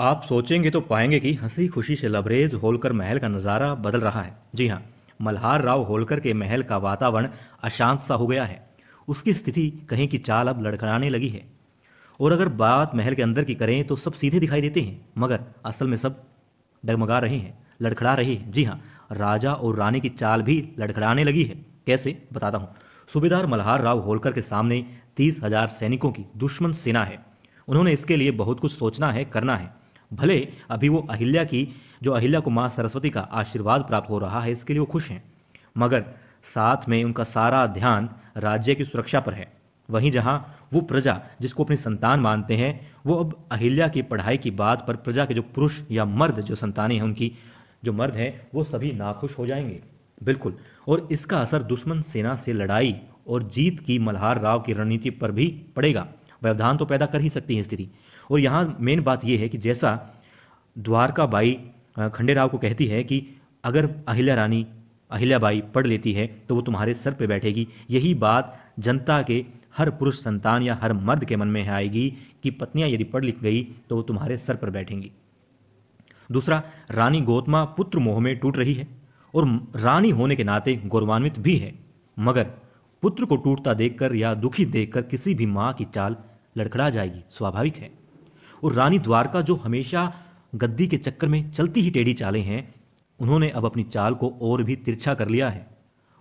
आप सोचेंगे तो पाएंगे कि हंसी खुशी से लबरेज होलकर महल का नज़ारा बदल रहा है जी हाँ मल्हार राव होलकर के महल का वातावरण अशांत सा हो गया है उसकी स्थिति कहीं की चाल अब लड़खड़ाने लगी है और अगर बात महल के अंदर की करें तो सब सीधे दिखाई देते हैं मगर असल में सब डगमगा रहे हैं लड़खड़ा रहे हैं जी हाँ राजा और रानी की चाल भी लड़खड़ाने लगी है कैसे बताता हूँ सूबेदार मल्हार राव होलकर के सामने तीस हजार सैनिकों की दुश्मन सेना है उन्होंने इसके लिए बहुत कुछ सोचना है करना है भले अभी वो अहिल्या की जो अहिल्या को माँ सरस्वती का आशीर्वाद प्राप्त हो रहा है इसके लिए वो खुश हैं मगर साथ में उनका सारा ध्यान राज्य की सुरक्षा पर है वहीं जहाँ वो प्रजा जिसको अपनी संतान मानते हैं वो अब अहिल्या की पढ़ाई की बात पर प्रजा के जो पुरुष या मर्द जो संतानें हैं उनकी जो मर्द हैं वो सभी नाखुश हो जाएंगे बिल्कुल और इसका असर दुश्मन सेना से लड़ाई और जीत की मल्हार राव की रणनीति पर भी पड़ेगा व्यवधान तो पैदा कर ही सकती है स्थिति और यहाँ मेन बात यह है कि जैसा द्वारका बाई खंडेराव को कहती है कि अगर अहिल्या रानी अहिल्याबाई पढ़ लेती है तो वो तुम्हारे सर पे बैठेगी यही बात जनता के हर पुरुष संतान या हर मर्द के मन में आएगी कि पत्नियां यदि पढ़ लिख गई तो वो तुम्हारे सर पर बैठेंगी दूसरा रानी गोतमा पुत्र मोह में टूट रही है और रानी होने के नाते गौरवान्वित भी है मगर पुत्र को टूटता देखकर या दुखी देखकर किसी भी माँ की चाल लड़खड़ा जाएगी स्वाभाविक है और रानी द्वारका जो हमेशा गद्दी के चक्कर में चलती ही टेढ़ी चालें हैं उन्होंने अब अपनी चाल को और भी तिरछा कर लिया है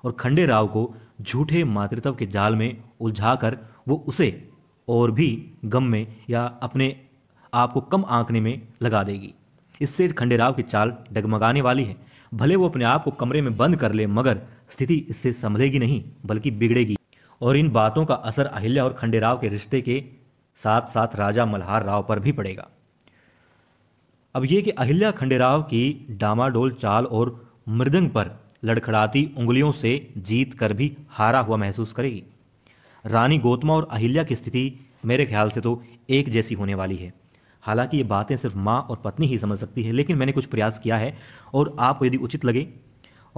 और खंडे राव को झूठे मातृत्व के जाल में उलझा कर वो उसे और भी गम में या अपने आप को कम आंकने में लगा देगी इससे खंडेराव की चाल डगमगाने वाली है भले वो अपने आप को कमरे में बंद कर ले मगर स्थिति इससे संभलेगी नहीं बल्कि बिगड़ेगी और इन बातों का असर अहिल्या और खंडेराव के रिश्ते के साथ साथ राजा मल्हार राव पर भी पड़ेगा अब ये कि अहिल्या खंडेराव की डामाडोल चाल और मृदंग पर लड़खड़ाती उंगलियों से जीत कर भी हारा हुआ महसूस करेगी रानी गोतमा और अहिल्या की स्थिति मेरे ख्याल से तो एक जैसी होने वाली है हालांकि ये बातें सिर्फ माँ और पत्नी ही समझ सकती है लेकिन मैंने कुछ प्रयास किया है और आपको यदि उचित लगे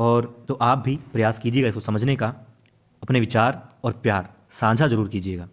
और तो आप भी प्रयास कीजिएगा इसको समझने का अपने विचार और प्यार साझा जरूर कीजिएगा